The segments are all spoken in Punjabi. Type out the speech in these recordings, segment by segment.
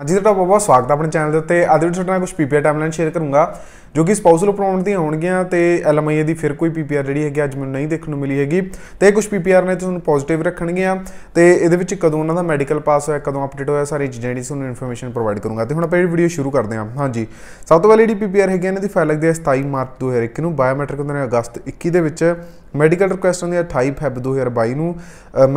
ਹਾਂਜੀ ਤੁਹਾਡਾ ਬਹੁਤ ਬਹੁਤ ਸਵਾਗਤ ਹੈ ਆਪਣੇ ਚੈਨਲ ਦੇ ਉੱਤੇ ਅੱਜ ਵੀ ਤੁਹਾਡੇ ਨਾਲ ਕੁਝ ਪੀਪੀਆਰ ਟਾਈਮਲਾਈਨ ਸ਼ੇਅਰ ਕਰੂੰਗਾ ਜੋ ਕਿ ਸਪਾਊਸਲ ਅਪਰਾਉਂਡ ਦੀਆਂ ਹੋਣਗੀਆਂ ਤੇ ਐਲਐਮਆਈ ਦੀ ਫਿਰ ਕੋਈ ਪੀਪੀਆਰ ਜਿਹੜੀ ਹੈਗੀ ਅੱਜ ਮੈਨੂੰ ਨਹੀਂ ਦੇਖਣ ਨੂੰ ਮਿਲੀ ਹੈਗੀ ਤੇ ਕੁਝ ਪੀਪੀਆਰ ਨੇ ਤੁਹਾਨੂੰ ਪੋਜ਼ਿਟਿਵ ਆ ਤੇ ਇਹਦੇ ਵਿੱਚ ਕਦੋਂ ਉਹਨਾਂ ਦਾ ਮੈਡੀਕਲ ਪਾਸ ਹੋਇਆ ਕਦੋਂ ਅਪਡੇਟ ਹੋਇਆ ਸਾਰੀ ਚੀਜ਼ਾਂ ਜਿਹੜੀ ਤੁਹਾਨੂੰ ਇਨਫੋਰਮੇਸ਼ਨ ਪ੍ਰੋਵਾਈਡ ਕਰੂੰਗਾ ਤੇ ਹੁਣ ਆਪਾਂ ਇਹ ਵੀਡੀਓ ਸ਼ੁਰੂ ਕਰਦੇ ਹਾਂ ਹਾਂਜੀ ਸਭ ਤੋਂ ਪਹਿਲੀ ਜਿਹੜੀ ਪੀਪੀਆਰ ਹੈਗੀ ਇਹਨਾਂ ਦੀ ਫਾਈਲ ਲੱਗਦੀ ਹੈ 27 ਮਾਰਚ 2021 ਨੂੰ ਬਾਇਓਮੈਟ੍ਰਿਕ ਹੁੰਦੇ ਨੇ ਅਗਸਤ 21 ਦੇ ਵਿੱਚ ਮੈਡੀਕਲ ਰਿਕੁਐਸਟ ਹੁੰਦੀ ਹੈ 28 ਫੈਬ 2022 ਨੂੰ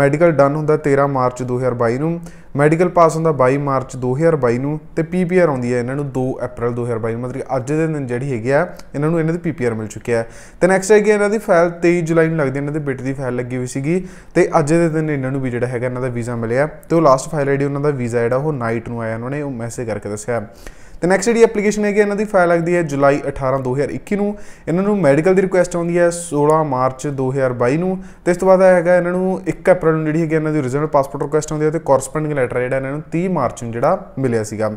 ਮੈਡੀਕਲ ਡਨ ਹੁੰਦਾ 13 ਮਾਰਚ 2022 ਨੂੰ ਮੈਡੀਕਲ ਪਾਸ ਹੁੰਦਾ 22 ਮਾਰਚ 2022 ਨੂੰ ਤੇ ਪੀਪੀਆਰ ਆਉਂਦੀ ਹੈ ਇਹਨਾਂ ਨੂੰ 2 ਅਪ੍ਰੈਲ 2022 ਨੂੰ ਮਤਲਬ ਅੱਜ ਦੇ ਦਿਨ ਜਿਹੜੀ ਹੈਗੀ ਆ ਇਹਨਾਂ ਨੂੰ ਇਹਨਾਂ ਦੀ ਪੀਪੀਆਰ ਮਿਲ ਚੁੱਕਿਆ ਹੈ ਤੇ ਨੈਕਸਟ ਹੈਗੀ ਇਹਨਾਂ ਦੀ ਫਾਈਲ 23 ਜੁਲਾਈ ਨੂੰ ਲੱਗਦੀ ਇਹਨਾਂ ਦੇ ਬੇਟੇ ਦੀ ਫਾਈਲ ਲੱਗੀ ਹੋਈ ਸੀਗੀ ਤੇ ਅੱਜ ਦੇ ਦਿਨ ਇਹਨਾਂ ਨੂੰ ਵੀ ਜਿਹੜਾ ਹੈਗਾ ਇਹਨਾਂ ਦਾ ਵੀਜ਼ਾ ਮਿਲਿਆ ਤੇ ਉਹ ਲਾਸਟ ਫਾਈਲ ਆਈਡੀ ਉਹਨਾਂ ਦਾ ਵੀਜ਼ਾ ਜਿਹੜਾ ਉਹ ਨਾਈਟ ਨੂੰ ਆਇਆ ਉਹਨਾਂ ਨੇ ਉਹ ਮੈਸੇਜ ਕਰਕੇ ਦੱਸਿਆ ਤੇ ਨੈਕਸਟ ਜਿਹੜੀ ਐਪਲੀਕੇਸ਼ਨ ਹੈਗੀ ਇਹਨਾਂ ਦੀ ਫਾਈਲ ਲੱਗਦੀ ਹੈ ਜੁਲਾਈ 18 2021 ਨੂੰ ਇਹਨਾਂ ਨੂੰ ਮੈਡੀਕਲ ਦੀ ਰਿਕੁਐਸਟ ਆਉਂਦੀ ਹੈ 16 ਮਾਰਚ 2022 ਨੂੰ ਤੇ ਇਸ ਤੋਂ ਬਾਅਦ ਹੈਗਾ ਇਹਨਾਂ ਨੂੰ 1 ਅਪ੍ਰੈਲ ਨੂੰ ਜਿਹੜੀ ਹੈਗੀ ਇਹਨਾਂ ਦੀ ਓਰੀਜਨਲ ਪਾਸਪੋਰਟ ਰਿਕੁਐਸਟ ਆਉਂਦੀ ਹੈ ਤੇ ਕੋਰਸਪੋਂਡਿੰਗ ਲੈਟਰ ਜਿਹੜਾ ਇਹਨਾਂ ਨੂੰ 30 ਮਾਰਚ ਨੂੰ ਜਿਹੜਾ ਮਿਲਿਆ ਸੀਗਾ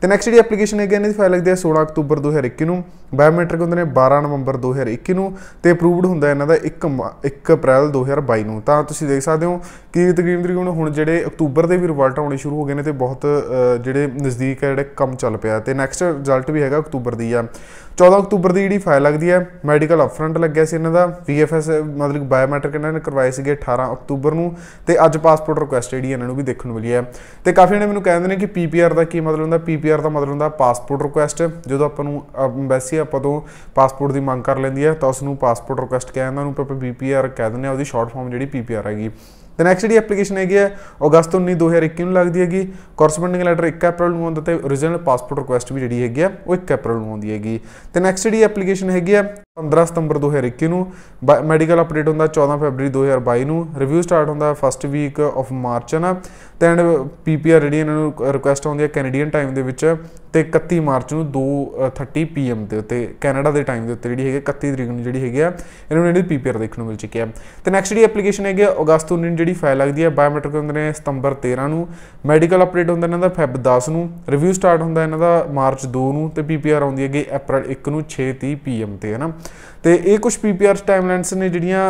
ਤੇ ਨੈਕਸਟ ਜਿਹੜੀ ਐਪਲੀਕੇਸ਼ਨ ਹੈਗੀ ਇਹਨਾਂ ਦੀ ਫਾਈਲ ਲੱਗਦੀ ਹੈ 16 ਅਕਤੂਬਰ 2021 ਨੂੰ ਬਾਇਓਮੈਟ੍ਰਿਕ ਹੁੰਦੇ ਨੇ 12 ਨਵੰਬਰ 2021 ਨੂੰ ਤੇ ਅਪਰੂਵਡ ਹੁੰਦਾ ਇਹਨਾਂ ਦਾ 1 1 ਅਪ੍ਰੈਲ 2022 ਨੂੰ ਤਾਂ ਤੁਸੀਂ ਦੇਖ ਸਕਦੇ ਹੋ ਕਿ ਤਕਰੀਬਨ ਤਕਰੀਬਨ ਹੁਣ ਜਿਹੜੇ ਅਕਤੂਬਰ ਦੇ ਵੀ ਰਿਜ਼ਲਟ ਆਉਣੇ ਸ਼ੁਰੂ ਹੋ ਗਏ ਨੇ ਤੇ ਬਹੁਤ ਜਿਹੜੇ ਨਜ਼ਦੀਕ ਹੈ ਜਿਹੜੇ ਕੰਮ ਚੱਲ ਪਿਆ ਤੇ ਨੈਕਸਟ ਰਿਜ਼ਲਟ ਵੀ ਹੈਗਾ ਅਕਤੂਬਰ ਦੀ ਆ 14 ਅਕਤੂਬਰ ਦੀ ਜਿਹੜੀ ਫਾਈਲ ਲੱਗਦੀ ਹੈ ਮੈਡੀਕਲ ਅਪਫਰੰਟ ਲੱਗਿਆ ਸੀ ਇਹਨਾਂ ਦਾ ਵੀਐਫਐਸ ਮਤਲਬ ਬਾਇਓਮੈਟ੍ਰਿਕ ਇਹਨਾਂ ਨੇ ਕਰਵਾਏ ਸੀਗੇ 18 ਅਕਤੂਬਰ ਨੂੰ ਤੇ ਅੱਜ ਪਾਸਪੋਰਟ ਰਿਕੁਐਸਟ ਜਿਹੜੀ ਇਹਨਾਂ ਨੂੰ ਵੀ ਦੇਖਣ ਨੂੰ ਮਿਲੀ ਹੈ ਤੇ ਕਾਫੀ ਜਣੇ ਮੈਨੂੰ ਕਹਿੰਦੇ ਨੇ ਕਿ ਪੀਪੀਆਰ ਦਾ ਕੀ ਮਤਲਬ ਹੁੰਦਾ ਪੀਪੀਆਰ ਦਾ ਮਤਲਬ ਹੁੰਦਾ ਪਾਸਪੋਰਟ ਰਿਕੁਐਸਟ ਜਦੋਂ ਆਪਾਂ ਨੂੰ ਐਮਬੈਸੀ ਆਪਾਂ ਤੋਂ ਪਾਸਪੋਰਟ ਦੀ ਮੰਗ ਕਰ ਲੈਂਦੀ ਹੈ ਤਾਂ ਉਸ ਨੂੰ ਪਾਸਪੋਰਟ ਰਿਕੁਐਸਟ ਕਹਿੰਦਾ ਉਹਨੂੰ ਪੀਪੀਆਰ ਕਹਿ ਦਿੰਦੇ ਆ ਉਹਦੀ ਸ਼ਾਰਟ ਫਾਰਮ ਜਿਹੜੀ ਪੀਪੀਆਰ ਹੈਗੀ ਤੇ ਨੈਕਸਟ ਜਿਹੜੀ ਐਪਲੀਕੇਸ਼ਨ ਹੈਗੀ ਹੈ ਅਗਸਤ 19 2021 ਨੂੰ ਲੱਗਦੀ ਹੈਗੀ ਕੋਰਸਪੋਂਡਿੰਗ ਲੈਟਰ 1 ਅਪ੍ਰੈਲ ਨੂੰ ਆਉਂਦਾ ਤੇ origignal ਪਾਸਪੋਰਟ ਰਿਕੁਐਸਟ ਵੀ ਜਿਹੜੀ ਹੈਗੀ ਆ ਉਹ 1 ਅਪ੍ਰੈਲ ਨੂੰ ਆਉਂਦੀ ਹੈਗੀ ਤੇ ਨੈਕਸਟ ਜਿਹੜੀ ਐਪਲੀਕੇਸ਼ਨ ਹੈਗੀ ਆ 15 ਸਤੰਬਰ 2021 ਨੂੰ ਮੈਡੀਕਲ ਅਪਡੇਟ ਹੁੰਦਾ 14 ਫਰਵਰੀ 2022 ਨੂੰ ਰਿਵਿਊ ਸਟਾਰਟ ਹੁੰਦਾ ਫਸਟ ਵੀਕ ਆਫ ਮਾਰਚ ਨਾ ਤੇ ਐਂਡ ਪੀਪੀਆਰ ਜਿਹੜੀ ਇਹਨਾਂ ਨੂੰ ਰਿਕੁਐਸਟ ਆਉਂਦੀ ਹੈ ਕੈਨੇਡੀਅਨ ਟਾਈਮ ਦੇ ਵਿੱਚ ਤੇ 31 ਮਾਰਚ ਨੂੰ 2:30 ਪੀਐਮ ਦੇ ਉੱਤੇ ਕੈਨੇਡਾ ਦੇ ਟਾਈਮ ਦੇ ਉੱਤੇ ਜਿਹੜੀ ਹੈਗੀ 31 ਤਰੀਕ ਨੂੰ ਜਿਹੜੀ ਹੈਗੀ ਆ ਇਹਨਾਂ ਨੂੰ ਇਹਦੀ ਪੀਪੀਆਰ ਦੇਖਣ ਨੂੰ ਮਿਲ ਚੁੱਕੀ ਹੈ ਤੇ ਨੈਕਸਟ ਜਿਹੜੀ ਐਪਲੀਕੇਸ਼ਨ ਹੈਗੀ ਅਗਸਤ 19 ਜਿਹੜੀ ਫਾਈਲ ਲੱਗਦੀ ਹੈ ਬਾਇਓਮੈਟ੍ਰਿਕ ਹੁੰਦੇ ਨੇ ਸਤੰਬਰ 13 ਨੂੰ ਮੈਡੀਕਲ ਅਪਡੇਟ ਹੁੰਦਾ ਇਹਨਾਂ ਦਾ ਫੈਬ 10 ਨੂੰ ਰਿਵਿਊ ਸਟਾਰਟ ਹੁੰਦਾ ਇਹਨਾਂ ਦਾ ਮਾਰਚ 2 ਨੂੰ ਤੇ ਪੀਪੀਆਰ ਆਉਂਦੀ ਹੈਗੀ ਅਪ੍ਰੈਲ 1 ਨੂੰ 6:30 ਪੀਐਮ ਤੇ ਹੈ ਨਾ ਤੇ ਇਹ ਕੁਝ ਪੀਪੀਆਰ ਟਾਈਮਲਾਈਨਸ ਨੇ ਜਿਹੜੀਆਂ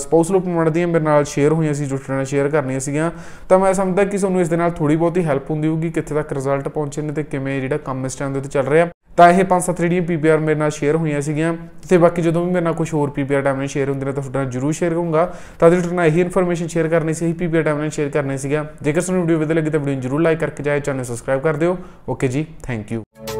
ਸਪਾਊਸਲ ਅਪਾਇੰਟਮੈਂਟ ਦੀਆਂ ਮੇਰੇ ਨਾਲ ਸ਼ੇਅਰ ਹੋਈਆਂ ਸੀ ਜੁਟਰੇ ਨਾਲ ਸ਼ੇਅਰ ਕਰਨੀਆਂ ਸੀਗੀਆਂ ਤਾਂ ਮੈਂ ਸਮਝਦਾ ਕਿ ਤੁਹਾਨੂੰ ਇਸ ਦੇ ਨਾਲ ਥੋੜੀ ਬਹੁਤੀ ਹੈਲਪ ਹੁੰਦੀ ਹੋਊਗੀ ਕਿੱਥੇ ਤੱਕ ਰਿਜ਼ਲਟ ਪਹੁੰਚੇ ਨੇ ਤੇ ਕਿਵੇਂ ਜਿਹੜਾ ਕੰਮ ਇਸ ਟਾਈਮ ਦੇ ਉੱਤੇ ਚੱਲ ਰਿਹਾ ਤਾਂ ਇਹ ਪੰਜ ਸੱਤ ਜਿਹੜੀਆਂ ਪੀਪੀਆਰ ਮੇਰੇ ਨਾਲ ਸ਼ੇਅਰ ਹੋਈਆਂ ਸੀਗੀਆਂ ਤੇ ਬਾਕੀ ਜਦੋਂ ਵੀ ਮੇਰੇ ਨਾਲ ਕੁਝ ਹੋਰ ਪੀਪੀਆਰ ਟਾਈਮਲਾਈਨ ਸ਼ੇਅਰ ਹੁੰਦੇ ਨੇ ਤਾਂ ਤੁਹਾਡੇ ਨਾਲ ਜ਼ਰੂਰ ਸ਼ੇਅਰ ਕਰੂੰਗਾ ਤਾਂ ਅੱਜ ਤੁਹਾਡੇ ਨਾਲ ਇਹੀ ਇਨਫੋਰਮੇਸ਼ਨ ਸ਼ੇਅਰ ਕਰਨੀ ਸੀ ਇਹੀ ਪੀਪੀਆਰ ਟਾਈਮਲਾਈਨ ਸ਼ੇਅਰ ਕਰਨੀ ਸੀਗਾ ਜੇਕਰ ਤੁਹਾਨੂੰ ਵੀਡੀਓ ਵਧੀਆ ਲੱਗੀ ਤਾਂ ਵੀਡੀਓ ਨੂੰ ਜ਼ਰੂਰ ਲਾਈਕ ਕਰਕੇ ਜਾਇਓ ਚੈਨਲ ਸਬਸਕ੍ਰਾਈਬ ਕਰ ਦਿਓ ਓਕੇ ਜੀ ਥੈਂਕ ਯੂ